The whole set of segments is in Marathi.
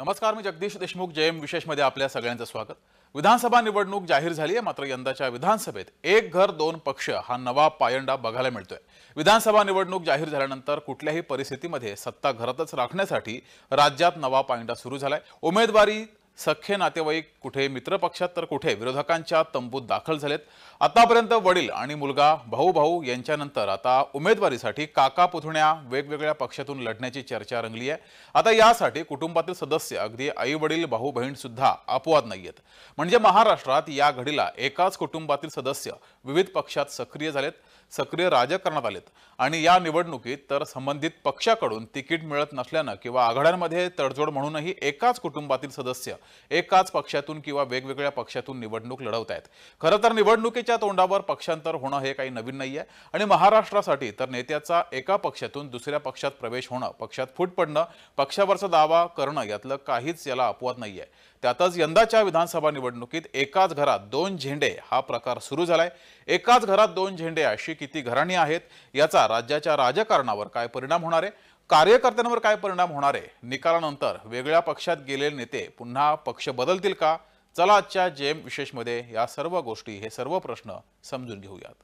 नमस्कार मी जगदीश देशमुख जयम विशेषमध्ये आपल्या सगळ्यांचं स्वागत विधानसभा निवडणूक जाहीर झाली आहे मात्र यंदाच्या विधानसभेत एक घर दोन पक्ष हा नवा पायंडा बघायला मिळतोय विधानसभा निवडणूक जाहीर झाल्यानंतर कुठल्याही परिस्थितीमध्ये सत्ता घरातच राखण्यासाठी राज्यात नवा पायंडा सुरू झालाय उमेदवारी सख्खे नातेवाईक कुठे मित्रपक्षात तर कुठे विरोधकांच्या तंबूत दाखल झालेत आतापर्यंत वडील आणि मुलगा भाऊ भाऊ यांच्यानंतर आता उमेदवारीसाठी काका पुथण्या वेगवेगळ्या पक्षातून लढण्याची चर्चा रंगली आहे आता यासाठी कुटुंबातील सदस्य अगदी आई वडील भाऊ बहीण सुद्धा अपवाद नाहीयेत म्हणजे महाराष्ट्रात या घडीला एकाच कुटुंबातील सदस्य विविध पक्षात सक्रिय झालेत सक्रिय राजकारणात आलेत आणि या निवडणुकीत तर संबंधित पक्षाकडून तिकीट मिळत नसल्यानं किंवा आघाड्यांमध्ये तडजोड म्हणूनही एकाच कुटुंबातील सदस्य एकाच पक्षातून किंवा वेगवेगळ्या पक्षातून निवडणूक लढवत आहेत खरं तर निवडणुकीच्या तोंडावर पक्षांतर होणं हे काही नवीन नाही आहे आणि महाराष्ट्रासाठी तर नेत्याचा एका पक्षातून दुसऱ्या पक्षात प्रवेश होणं पक्षात फूट पडणं पक्षावरचा दावा करणं यातलं काहीच याला अपवाद नाही आहे त्यातच यंदाच्या विधानसभा निवडणुकीत एकाच घरात दोन झेंडे हा प्रकार सुरू झालाय एकाच घरात दोन झेंडे अशी किती घराणी आहेत याचा राज्याच्या राजकारणावर काय परिणाम होणार आहे कार्यकर्त्यांवर काय परिणाम होणार आहे निकालानंतर वेगळ्या पक्षात गेलेले नेते पुन्हा पक्ष बदलतील का चला आजच्या जेम विशेषमध्ये या सर्व गोष्टी हे सर्व प्रश्न समजून घेऊयात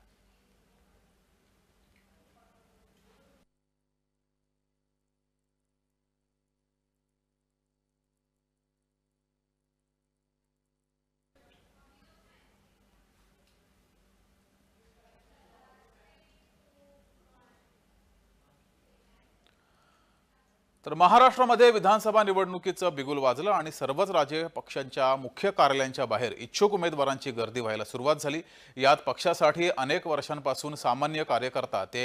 तर महाराष्ट्रामध्ये विधानसभा निवडणुकीचं बिगुल वाजलं आणि सर्वच राजकीय पक्षांच्या मुख्य कार्यालयांच्या बाहेर इच्छुक उमेदवारांची गर्दी व्हायला सुरुवात झाली यात पक्षासाठी अनेक वर्षांपासून सामान्य कार्यकर्ता ते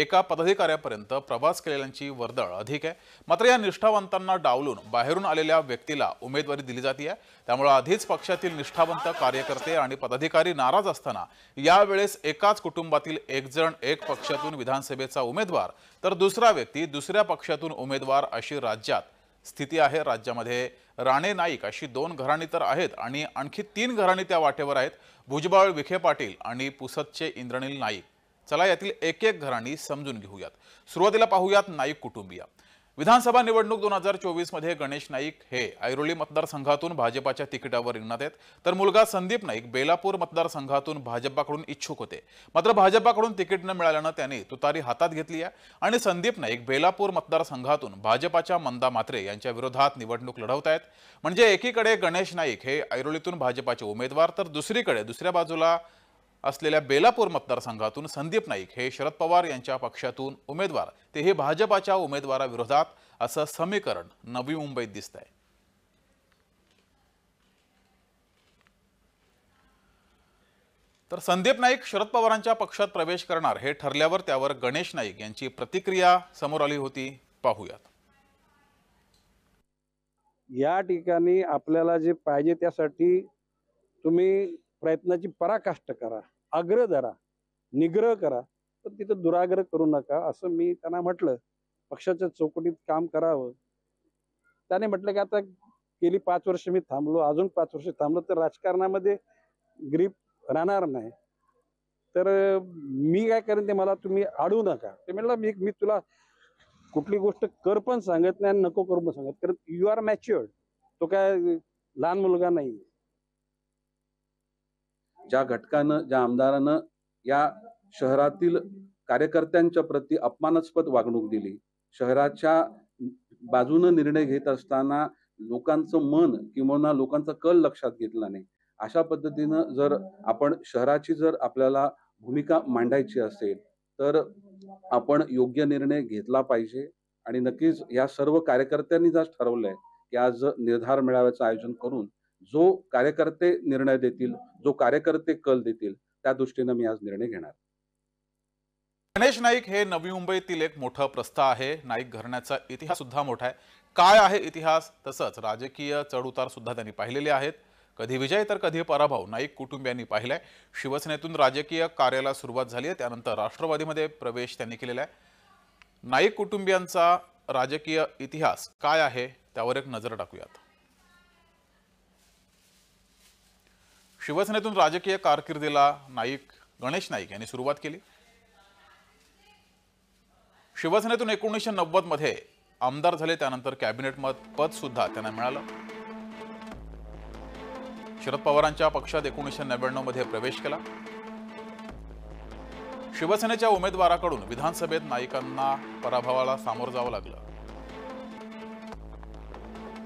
एका पदाधिकाऱ्यापर्यंत प्रवास केलेल्यांची वर्दळ अधिक आहे मात्र या निष्ठावंतांना डावलून बाहेरून आलेल्या व्यक्तीला उमेदवारी दिली जाते त्यामुळे आधीच पक्षातील निष्ठावंत कार्यकर्ते आणि पदाधिकारी नाराज असताना यावेळेस एकाच कुटुंबातील एकजण एक पक्षातून विधानसभेचा उमेदवार तर दुसरा व्यक्ती दुसऱ्या पक्षातून उमेदवार अशी राज्यात स्थिती आहे राज्यामध्ये राणे नाईक अशी दोन घराणी तर आहेत आणि आणखी तीन घराणी त्या वाटेवर आहेत भुजबळ विखे पाटील आणि पुसदचे इंद्रनील नाईक चला यातील एक एक घराणी समजून घेऊयात सुरुवातीला पाहूयात नाईक कुटुंबिया विधानसभा निवडणूक दोन हजार चोवीसमध्ये गणेश नाईक हे ऐरोली मतदारसंघातून भाजपाच्या तिकिटावर रिंगणात आहेत तर मुलगा संदीप नाईक बेलापूर मतदारसंघातून भाजपाकडून इच्छुक होते मात्र भाजपाकडून तिकीट न मिळाल्यानं त्यांनी तुतारी हातात घेतली आहे आणि संदीप नाईक बेलापूर मतदारसंघातून भाजपाच्या मंदा मात्रे यांच्या विरोधात निवडणूक लढवत आहेत म्हणजे एकीकडे गणेश नाईक हे ऐरोलीतून भाजपाचे उमेदवार तर दुसरीकडे दुसऱ्या बाजूला असलेल्या बेलापूर मतदारसंघातून संदीप नाईक हे शरद पवार यांच्या पक्षातून उमेदवार ते हे भाजपाच्या उमेदवाराविरोधात असं समीकरण नवी मुंबईत दिसत आहे तर संदीप नाईक शरद पवारांच्या पक्षात प्रवेश करणार हे ठरल्यावर त्यावर गणेश नाईक यांची प्रतिक्रिया समोर आली होती पाहूयात या ठिकाणी आपल्याला जे पाहिजे त्यासाठी तुम्ही प्रयत्नाची पराकाष्ट करा आग्रह धरा निग्रह करा पण तिथं दुराग्रह करू नका असं मी त्यांना म्हटलं पक्षाच्या चौकटीत काम करावं त्याने म्हटलं की आता गेली पाच वर्ष मी थांबलो अजून पाच वर्ष थांबलो तर राजकारणामध्ये ग्रीप राहणार नाही तर मी काय करेन ते मला तुम्ही आडू नका ते म्हटलं मी मी तुला कुठली गोष्ट कर पण सांगत नाही आणि नको करू पण सांगत कारण यू आर मॅच्युअर्ड तो काय लहान मुलगा नाही ज्या घटकानं ज्या आमदारानं या शहरातील कार्यकर्त्यांच्या प्रती अपमानास्पद वागणूक दिली शहराच्या बाजूनं निर्णय घेत असताना लोकांचं मन किंवा लोकांचा कल लक्षात घेतला नाही अशा पद्धतीनं जर आपण शहराची जर आपल्याला भूमिका मांडायची असेल तर आपण योग्य निर्णय घेतला पाहिजे आणि नक्कीच या सर्व कार्यकर्त्यांनी जर ठरवलंय की आज निर्धार मेळाव्याचं आयोजन करून जो कार्यकर्ते निर्णय देतील जो कार्यकर्ते कल देतील त्या दृष्टीनं मी आज निर्णय घेणार गणेश नाईक हे नवी मुंबईतील एक मोठं प्रस्थ आहे नाईक घराण्याचा इतिहास सुद्धा मोठा आहे काय आहे इतिहास तसंच राजकीय चढउतार सुद्धा त्यांनी पाहिलेले आहेत कधी विजय तर कधी पराभव नाईक कुटुंबियांनी पाहिलाय शिवसेनेतून राजकीय कार्याला सुरुवात झाली आहे त्यानंतर राष्ट्रवादीमध्ये प्रवेश त्यांनी केलेला आहे नाईक कुटुंबियांचा राजकीय इतिहास काय आहे त्यावर एक नजर टाकूयात शिवसेनेतून राजकीय कारकिर्दीला नाईक गणेश नाईक यांनी सुरुवात केली शिवसेनेतून एकोणीसशे नव्वदमध्ये आमदार झाले त्यानंतर कॅबिनेट पद सुद्धा त्यांना मिळालं शरद पवारांच्या पक्षात एकोणीसशे नव्याण्णवमध्ये प्रवेश केला शिवसेनेच्या उमेदवाराकडून विधानसभेत नाईकांना पराभवाला सामोरं जावं लागलं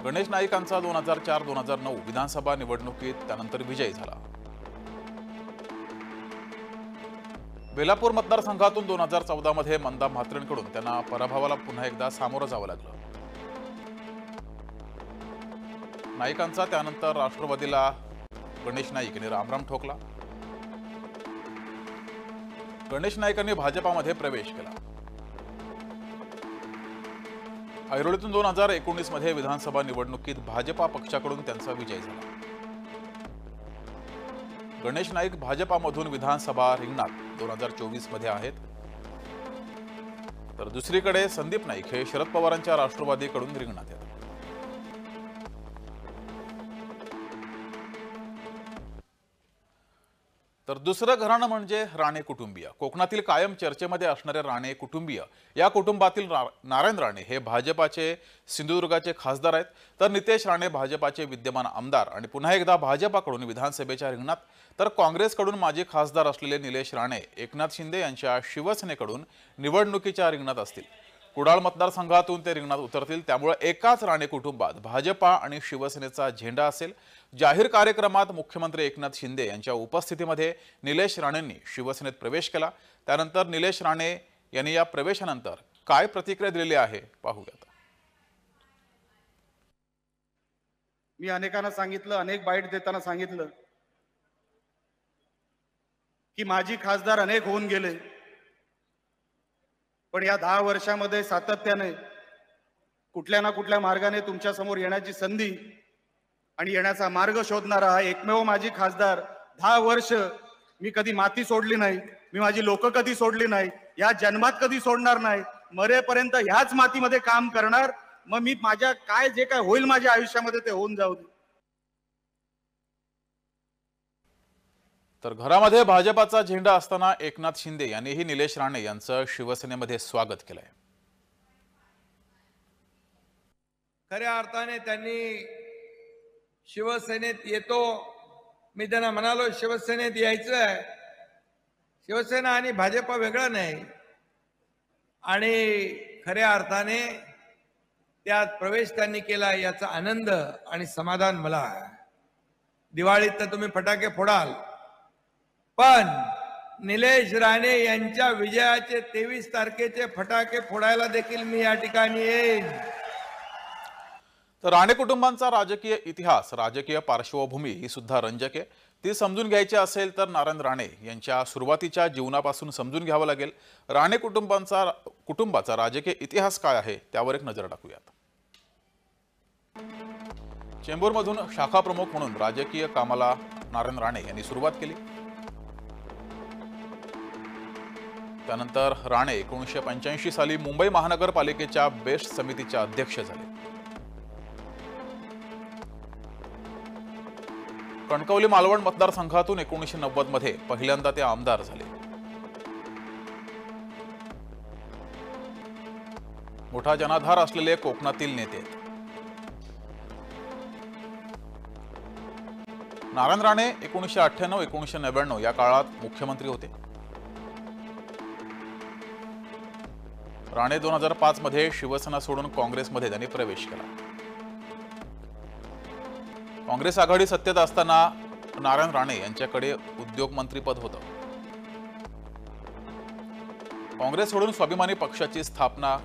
गणेश नाईकांचा दोन हजार चार दोन हजार नऊ विधानसभा निवडणुकीत त्यानंतर विजय झाला बेलापूर मतदारसंघातून दोन हजार चौदामध्ये मंदा म्हात्रेंकडून त्यांना पराभवाला पुन्हा एकदा सामोरं जावं लागलं नाईकांचा त्यानंतर राष्ट्रवादीला गणेश नाईक यांनी रामराम ठोकला गणेश नाईकांनी भाजपामध्ये प्रवेश केला ऐरोलीतून दोन हजार एकोणीसमध्ये विधानसभा निवडणुकीत भाजपा पक्षाकडून त्यांचा विजय झाला गणेश नाईक भाजपामधून विधानसभा रिंगणात दोन हजार चोवीसमध्ये आहेत तर दुसरीकडे संदीप नाईक हे शरद पवारांच्या राष्ट्रवादीकडून रिंगणात आहेत दुसरं घराणं म्हणजे राणे कुटुंबीय कोकणातील कायम चर्चेमध्ये असणारे राणे कुटुंबीय या कुटुंबातील नारायण राणे हे भाजपाचे सिंधुदुर्गाचे खासदार आहेत तर नितेश राणे भाजपाचे विद्यमान आमदार आणि पुन्हा एकदा भाजपाकडून विधानसभेच्या रिंगणात तर काँग्रेसकडून माजी खासदार असलेले निलेश राणे एकनाथ शिंदे यांच्या शिवसेनेकडून निवडणुकीच्या रिंगणात असतील कुडाळ मतदारसंघातून ते रिंगणात उतरतील त्यामुळे एकाच राणे कुटुंबात भाजपा आणि शिवसेनेचा झेंडा असेल जाहीर कार्यक्रमात मुख्यमंत्री एकनाथ शिंदे यांच्या उपस्थितीमध्ये निलेश राणेंनी शिवसेनेत प्रवेश केला त्यानंतर निलेश राणे यांनी या प्रवेशानंतर काय प्रतिक्रिया दिलेली आहे पाहूयात मी अनेकांना सांगितलं अनेक बाईट देताना सांगितलं की माझी खासदार अनेक होऊन गेले पण या दहा वर्षामध्ये सातत्याने कुठल्या ना कुठल्या मार्गाने तुमच्या समोर येण्याची संधी आणि येण्याचा मार्ग शोधणारा हा एकमेव माझी खासदार दहा वर्ष मी कधी माती सोडली नाही मी माझी लोक कधी सोडली नाही या जन्मात कधी सोडणार नाही मरेपर्यंत ह्याच मातीमध्ये काम करणार मग मी माझ्या काय जे काय होईल माझ्या आयुष्यामध्ये ते होऊन जाऊ तर घरामध्ये भाजपाचा झेंडा असताना एकनाथ शिंदे यांनीही निलेश राणे यांचं शिवसेनेमध्ये स्वागत केलंय खऱ्या अर्थाने त्यांनी शिवसेनेत येतो मी त्यांना म्हणालो शिवसेनेत यायचं आहे शिवसेना आणि भाजप वेगळा नाही आणि खऱ्या अर्थाने त्यात प्रवेश त्यांनी केला याचा आनंद आणि समाधान मला आहे दिवाळीत तर तुम्ही फटाके फोडाल पण निलेश राणे यांच्या विजयाचे तेवीस तारखेचे फटाके फोडायला देखील मी या ठिकाणी येईन तर राणे कुटुंबांचा राजकीय इतिहास राजकीय पार्श्वभूमी ही सुद्धा रंजक आहे ती समजून घ्यायची असेल तर नारायण राणे यांच्या सुरुवातीच्या जीवनापासून समजून घ्यावं लागेल राणे कुटुंबांचा कुटुंबाचा राजकीय इतिहास काय आहे त्यावर एक नजर टाकूयात चेंबूरमधून शाखा प्रमुख म्हणून राजकीय कामाला नारायण राणे यांनी सुरुवात केली त्यानंतर राणे एकोणीसशे पंच्याऐंशी साली मुंबई महानगरपालिकेच्या बेस्ट समितीच्या अध्यक्ष झाले कणकवली मालवण मतदारसंघातून एकोणीसशे नव्वदमध्ये पहिल्यांदा ते आमदार झाले मोठा जनाधार असलेले कोकणातील नेते नारायण राणे एकोणीसशे अठ्ठ्याण्णव एकोणीसशे नव्याण्णव या काळात मुख्यमंत्री होते राणे दोन हजार पाच मध्ये शिवसेना सोडून काँग्रेसमध्ये त्यांनी प्रवेश केला काँग्रेस आघाडी सत्तेत असताना नारायण राणे यांच्याकडे मंत्रीपद होतं काँग्रेस सोडून स्वाभिमानी पक्षाची स्थापना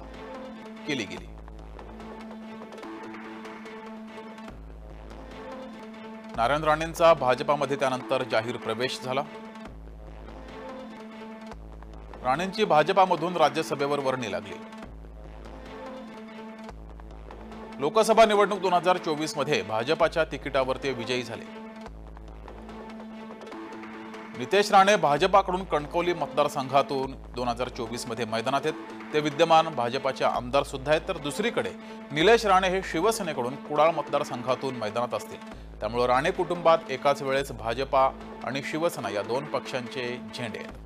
केली गेली नारायण राणेंचा भाजपामध्ये त्यानंतर जाहीर प्रवेश झाला राणेंची भाजपामधून राज्यसभेवर वर्णी लागली लोकसभा निवडणूक दोन हजार चोवीसमध्ये मध्ये भाजपाच्या तिकिटावर ते विजयी झाले नितेश राणे भाजपाकडून कणकवली मतदारसंघातून दोन हजार चोवीसमध्ये मध्ये मैदानात आहेत ते विद्यमान भाजपाचे आमदार सुद्धा आहेत तर दुसरीकडे निलेश राणे हे शिवसेनेकडून कुडाळ मतदारसंघातून मैदानात असतील त्यामुळे राणे कुटुंबात एकाच वेळेस भाजपा आणि शिवसेना या दोन पक्षांचे झेंडे आहेत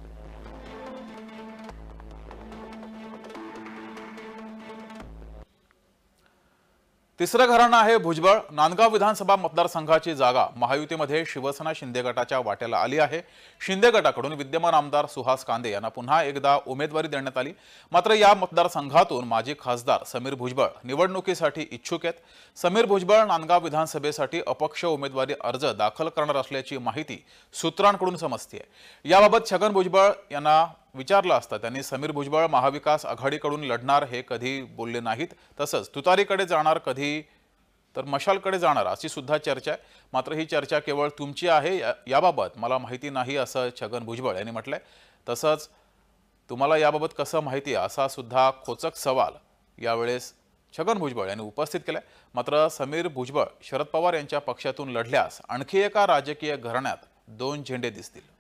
तिसरं घरणं आहे भुजबळ नांदगाव विधानसभा मतदारसंघाची जागा महायुतीमध्ये शिवसेना शिंदे गटाच्या वाट्याला आली आहे शिंदे गटाकडून विद्यमान आमदार सुहास कांदे यांना पुन्हा एकदा उमेदवारी देण्यात आली मात्र या मतदारसंघातून माजी खासदार समीर भुजबळ निवडणुकीसाठी इच्छुक आहेत समीर भुजबळ नांदगाव विधानसभेसाठी अपक्ष उमेदवारी अर्ज दाखल करणार असल्याची माहिती सूत्रांकडून समजते याबाबत छगन भुजबळ यांना विचारलं असता त्यांनी समीर भुजबळ महाविकास आघाडीकडून लढणार हे कधी बोलले नाहीत तसंच तुतारीकडे जाणार कधी तर मशालकडे जाणार अशी सुद्धा चर्चा आहे मात्र ही चर्चा केवळ तुमची आहे याबाबत मला माहिती नाही असं छगन भुजबळ यांनी म्हटलंय तसंच तुम्हाला याबाबत कसं माहिती आहे असा सुद्धा खोचक सवाल यावेळेस छगन भुजबळ यांनी उपस्थित केलाय मात्र समीर भुजबळ शरद पवार यांच्या पक्षातून लढल्यास आणखी एका राजकीय घराण्यात दोन झेंडे दिसतील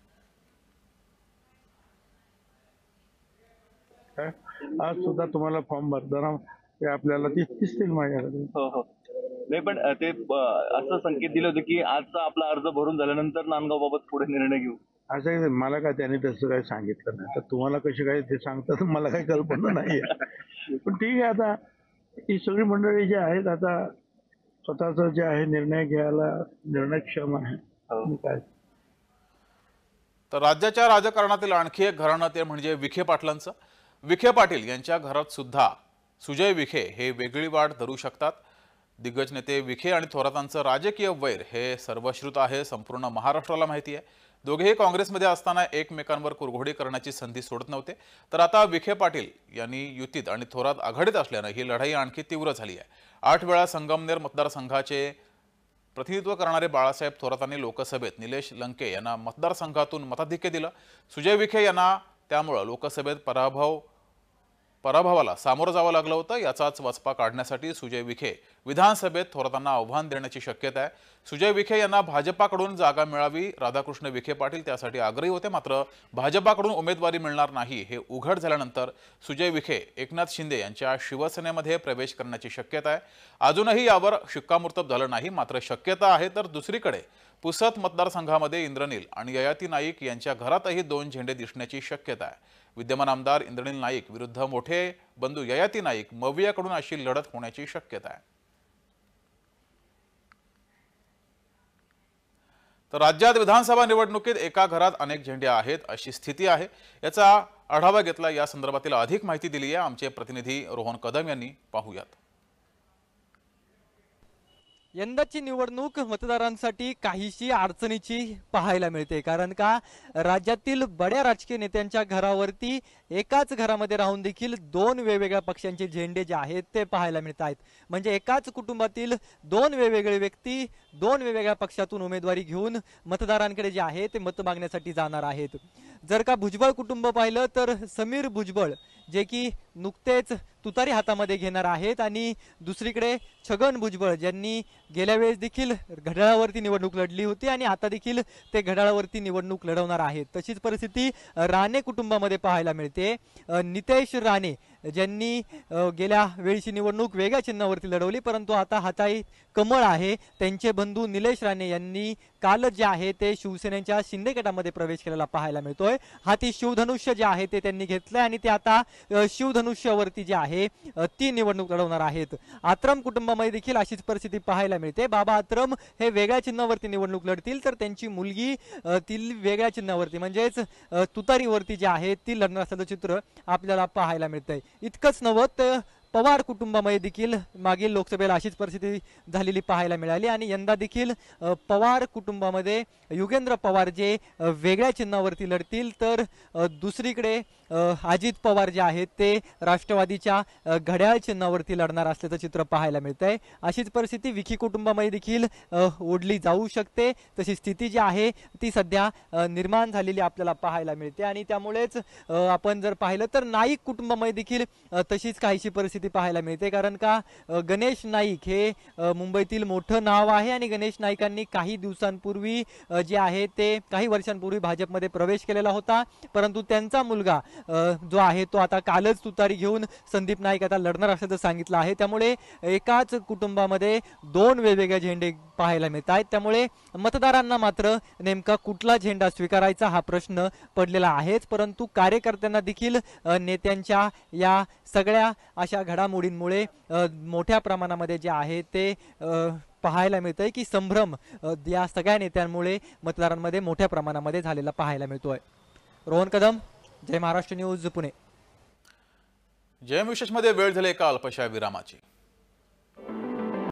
आज सुद्धा तुम्हाला फॉर्म भरताना ते आपल्याला ती दिसतील माझ्याकडे हो हो नाही पण ते असं संकेत दिले होते की आजचा आपला अर्ज भरून झाल्यानंतर नांदगाव बाबत पुढे निर्णय घेऊ असं मला काय त्यांनी तसं काही सांगितलं नाही तर तुम्हाला कसे काय ते सांगतात मला काही कल्पना नाही पण ठीक आहे आता ही सगळी मंडळी जी आहेत आता स्वतःच जे आहे निर्णय घ्यायला निर्णयक्षम आहे हो. काय तर राज्याच्या राजकारणातील आणखी एक घराणं ते म्हणजे विखे पाटलांचं विखे पाटील यांच्या घरात सुद्धा सुजय विखे हे वेगळी वाट धरू शकतात दिग्गज नेते विखे आणि थोरातांचं राजकीय वैर हे सर्वश्रुत आहे संपूर्ण महाराष्ट्राला माहिती आहे दोघेही काँग्रेसमध्ये असताना एकमेकांवर कुरघोडी करण्याची संधी सोडत नव्हते तर आता विखे पाटील यांनी युतीत आणि थोरात आघाडीत असल्यानं ही लढाई आणखी तीव्र झाली आहे आठ वेळा संगमनेर मतदारसंघाचे प्रतिनिधित्व करणारे बाळासाहेब थोरातांनी लोकसभेत निलेश लंके यांना मतदारसंघातून मताधिक्य दिलं सुजय विखे यांना त्यामुळं लोकसभेत पराभव पराभवाला सामोरं जावं लागलं होतं याचाच वचपा काढण्यासाठी सुजय विखे विधानसभेत थोरातांना आव्हान देण्याची शक्यता आहे सुजय विखे यांना भाजपाकडून जागा मिळावी राधाकृष्ण विखे पाटील त्यासाठी आग्रही होते मात्र भाजपाकडून उमेदवारी मिळणार नाही हे उघड झाल्यानंतर सुजय विखे एकनाथ शिंदे यांच्या शिवसेनेमध्ये प्रवेश करण्याची शक्यता आहे अजूनही यावर शिक्कामोर्तब झालं नाही मात्र शक्यता आहे तर दुसरीकडे पुसत मतदारसंघामध्ये इंद्रनील आणि ययाती नाईक यांच्या घरातही दोन झेंडे दिसण्याची शक्यता आहे विद्यमान आमदार इंद्रनील नाईक विरुद्ध मोठे बंधू ययाती नाईक मवियाकडून अशी लढत होण्याची शक्यता आहे तर राज्यात विधानसभा निवडणुकीत एका घरात अनेक झेंडे आहेत अशी स्थिती आहे याचा आढावा घेतला या संदर्भातील अधिक माहिती दिली आहे आमचे प्रतिनिधी रोहन कदम यांनी पाहूयात यंदाची निवडणूक मतदारांसाठी काहीशी अडचणीची पाहायला मिळते कारण का राज्यातील बड्या राजकीय नेत्यांच्या घरावरती एकाच घरामध्ये राहून देखील दोन वेगवेगळ्या पक्षांचे झेंडे जे आहेत ते पाहायला मिळत आहेत म्हणजे एकाच कुटुंबातील दोन वेगवेगळे व्यक्ती दोन वेगवेगळ्या पक्षातून उमेदवारी घेऊन मतदारांकडे जे आहे ते मत मागण्यासाठी जाणार आहेत जर का भुजबळ कुटुंब पाहिलं तर समीर भुजबळ जे की नुकतेच तुतारी हातामध्ये घेणार आहेत आणि दुसरीकडे छगन भुजबळ ज्यांनी गेल्या वेळेस देखील घड्याळावरती निवडणूक लढली होती आणि आता देखील ते घड्याळावरती निवडणूक लढवणार आहेत तशीच परिस्थिती राणे कुटुंबामध्ये पाहायला मिळते नितेश राणे ज्यांनी गेल्या वेळची निवडणूक वेगळ्या चिन्हावरती लढवली परंतु आता हाताई कमळ आहे त्यांचे बंधू निलेश राणे यांनी काल जे आहे ते शिवसेनेच्या शिंदे गटामध्ये प्रवेश केलेला पाहायला मिळतोय हाती शिवधनुष्य जे आहे ते त्यांनी घेतलंय आणि ते आता शिवधनु मनुष्यावरती जी आहे ती निवडणूक लढवणार आहेत आत्रम कुटुंबामध्ये देखील अशीच परिस्थिती पाहायला मिळते बाबा आत्रम हे वेगळ्या चिन्हावरती निवडणूक लढतील तर त्यांची मुलगी ती वेगळ्या चिन्हावरती म्हणजेच तुतारीवरती जी आहे ती लढणार असल्याचं चित्र आपल्याला पाहायला मिळतंय इतकंच नव्हतं पवार कुटुंबामध्ये देखील मागील लोकसभेला अशीच परिस्थिती झालेली पाहायला मिळाली आणि यंदा देखील पवार कुटुंबामध्ये युगेंद्र पवार जे वेगळ्या चिन्हावरती लढतील तर दुसरीकडे अजित पवार जे आहेत ते राष्ट्रवादीच्या घड्याळ चिन्हावरती लढणार असल्याचं चित्र पाहायला मिळतं आहे अशीच परिस्थिती विखी कुटुंबामध्ये देखील ओढली जाऊ शकते तशी स्थिती जी आहे ती सध्या निर्माण झालेली आपल्याला पाहायला मिळते आणि त्यामुळेच आपण जर पाहिलं तर नाईक कुटुंबामध्ये देखील तशीच काहीशी परिस्थिती वरती पाहायला मिळते कारण का गणेश नाईक हे मुंबईतील मोठं नाव आहे आणि गणेश नाईकांनी काही दिवसांपूर्वी जे आहे ते काही वर्षांपूर्वी भाजपमध्ये प्रवेश केलेला होता परंतु त्यांचा मुलगा जो आहे तो आता कालच तुतारी घेऊन संदीप नाईक आता लढणार असल्याचं सांगितलं आहे त्यामुळे एकाच कुटुंबामध्ये दोन वेगवेगळे झेंडे पाहायला मिळत आहेत त्यामुळे मतदारांना मात्र नेमका कुठला झेंडा स्वीकारायचा हा प्रश्न पडलेला आहेच परंतु कार्यकर्त्यांना देखील नेत्यांच्या या सगळ्या अशा घडामोडींमुळे मोठ्या प्रमाणामध्ये जे आहे ते पाहायला मिळतं आहे की संभ्रम या सगळ्या नेत्यांमुळे मतदारांमध्ये मोठ्या प्रमाणामध्ये झालेला पाहायला मिळतोय रोहन कदम जय महाराष्ट्र न्यूज पुणे जय मध्ये वेळ झाले एका अल्पशा विरामाची